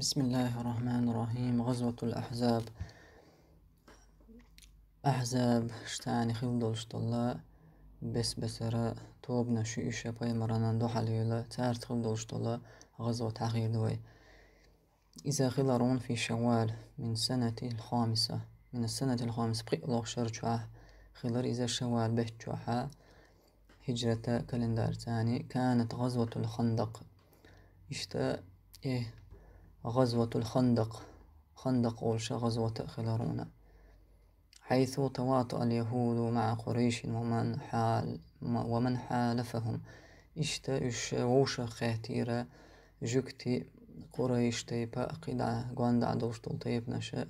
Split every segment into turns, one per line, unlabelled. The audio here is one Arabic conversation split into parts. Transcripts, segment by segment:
بسم الله الرحمن الرحيم غزوة الأحزاب أحزاب شتاني خيودل شتولا بس بسرا توبنا شو إشي باي مرانا دو حليلة تارت خيودل شتولا غزوة تغيير دوي إذا خلرون في شوال من سنة الخامسة من السنة الخامسة بقي الله شر شعه خلر إذا شوال بهت شعه هجرة كالندار تاني كانت غزوة الخندق إشتا إيه غزوة الخندق خندق أولش غزوة خلارونة حيث تواطأ اليهود مع قريش ومن, حال ومن حالفهم إشتا إشووش خاتيرة جكتي قريش تيبا قدع قواندع دوشتو طيب نشاء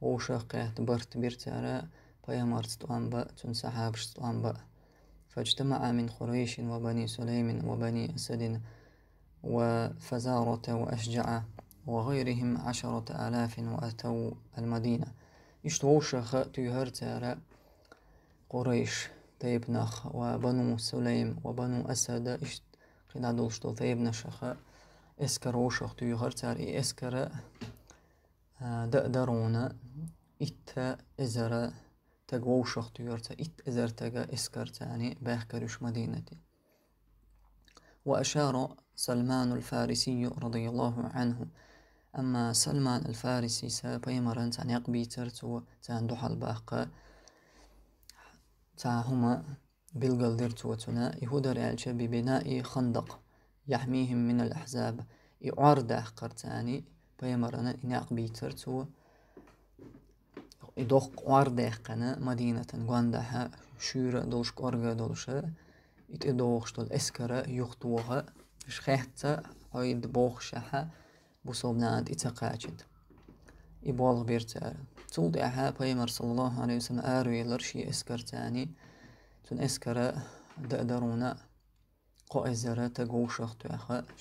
ووشا قات برت بيرتارا بيامرت تؤنبا تنسحابش تؤنبا فاجتمع من قريش وبني سليم وبني أسد وفزارة وأشجع وغيرهم عشرة آلاف وأتوا المدينة اشتوشخ تهرتر قريش تيبنخ وبنو سليم وبنو أسد اشت تيبنخ شتو اسكر وشخ تهرتر اسكر آه، دأدرون إتا إزر تقوشخ وشخ تهرتر إت إزر تقا اسكر تاني باخكرش مدينتي وأشار سلمان الفارسي رضي الله عنه أما سلمان الفارسي سا بيمرن تان يقبيتر تو تان دوحال الباقة تا هما بالقلدر توتنا يهودا ريالشا ببناء خندق يحميهم من الأحزاب يعرض أحقر تاني بيمرن إن يقبيتر تو يدوق عرض أحقنا مدينة غاندها شورا دوش قرغا دوشا يتدوخش دول اسكرا يخطوها شخيحتا عيد بوخشاها busobnad i caqaçit. I bol birtar. Tsuldi aha peymer sallallahu aleyhi ve sellem aru yeler şi eskartani. Tun eskara da'daruna قو أزرة تقو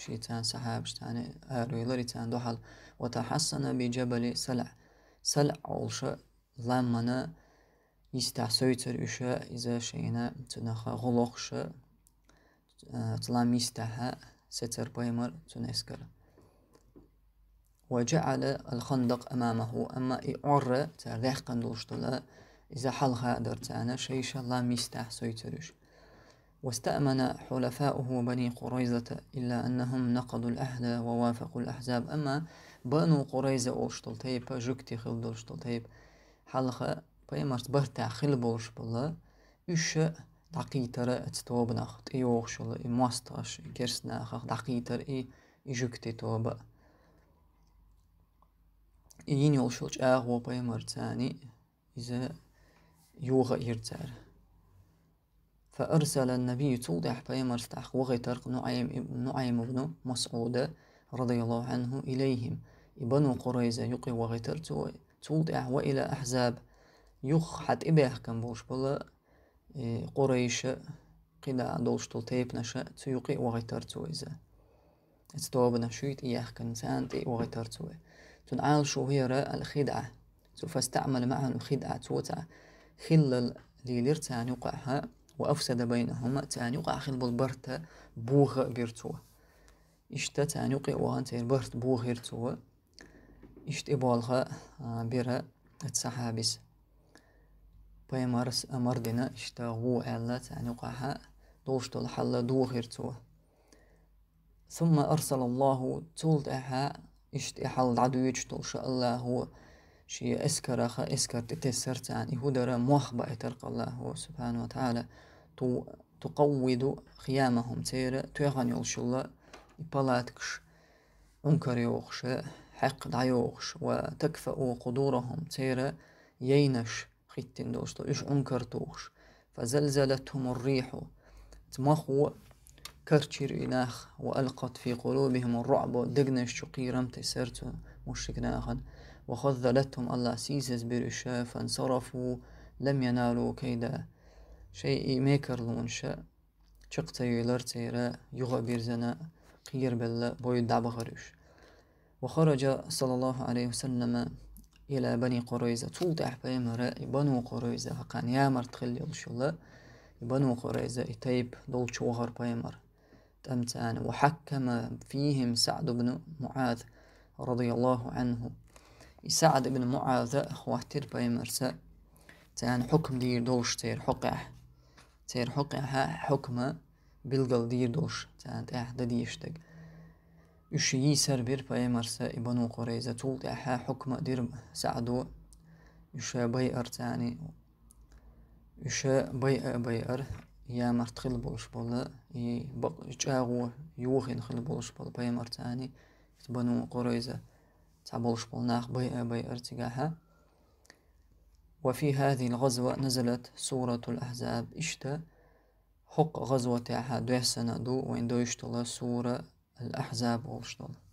شيتان سحاب شتاني آروي لريتان دوحل وتحسن بجبل سلع سلع عولشا لمنا يستحسويتر إشا إذا شينا تنخا غلوخشا تلام يستحا ستر بيمر تنسكر وجعل الخندق أمامه أما إعرة تاريخ قندلشتلا إذا حلغا درتانا شيش لا مستح سيترش واستأمن حلفاؤه بني قريزة إلا أنهم نقضوا الأهل ووافقوا الأحزاب أما بنو قريزة أوشتلتيب جكتي خلدلشتلتيب حلغا بيمرت برتع خلبوش بلا إش دقيتر إي تيوخ إي إمواستاش خط دقيتر إي جكتي توبه Ин اه هو ғопай мырцәни изе юға ирцәр. فأرسل النبي توضح بيمر ستحق وغيترق نعيم, نعيم بن مسعود رضي الله عنه إليهم بنو قريزة يقي وغيتر توضح وإلى أحزاب يخ حت إباح كان بوش بلا قريش قدا تو تلتيب نشا تيقي وغيتر تويزة استوب نشيت إياح كان سانتي وغيتر تويزة تنعاش هيرا الخدعة سوف استعمل معها الخدعة توتا خلل ليلير تاني وقعها وأفسد بينهما تاني وقع خل بالبرت بوغ بيرتوا إشتا تاني وقع وانت برت بوغ بيرتوا إشت إبالها آه، بيرا تسحابس بيمارس أمردنا إشتا غو ألا تاني وقعها دوشتو الحل دوغ بيرتوا ثم أرسل الله أحا يشتيحل العدو يجتو شاء الله هو شي اسكر أخا اسكر تتسر تاني هو در موخبا إترق الله هو سبحانه وتعالى تو تقويد خيامهم تير تيغن الله يبلاتكش انكر يوخش حق دعيوخش وتكفأ قدورهم تير يينش خيتين دوشتو إش انكر توخش فزلزلتهم الريح تمخو كرتشير إناخ وألقت في قلوبهم الرعب ودقنش شقي رمت سرت وخذ وخذلتهم الله سيزز برشا فانصرفوا لم ينالوا كيدا شيء ميكر لونشا يلر تيرا يغا بيرزنا قير بلا بوي غرش وخرج صلى الله عليه وسلم إلى بني قريزة تولتح بيمرا بنو قريزة فقان يامر تخلي الله بنو قريزة إتيب دول شوهر بيمر استمتان وحكم فيهم سعد بن معاذ رضي الله عنه سعد بن معاذ أخوه تربي مرسى تان حكم دير دوش تير حقع تير حقه حكم بلغل دير دوش تان تأهد ديشتك يشي يسر بير باي مرسى ابن قريزة طول تأها حكم دير سعدو اشي بيئر تاني اشي بيئر بيئر مرت خيل بولش بولا يجاغو يوخين خيل بولش بولا بيامرت تاني تبنو قريزة تا بولش بول بولناخ بي أبي ارتقاها وفي هذه الغزوة نزلت سورة الأحزاب إشتا حق غزوة تاعها دو سنة دو وين دو يشتغل سورة الأحزاب وشتغل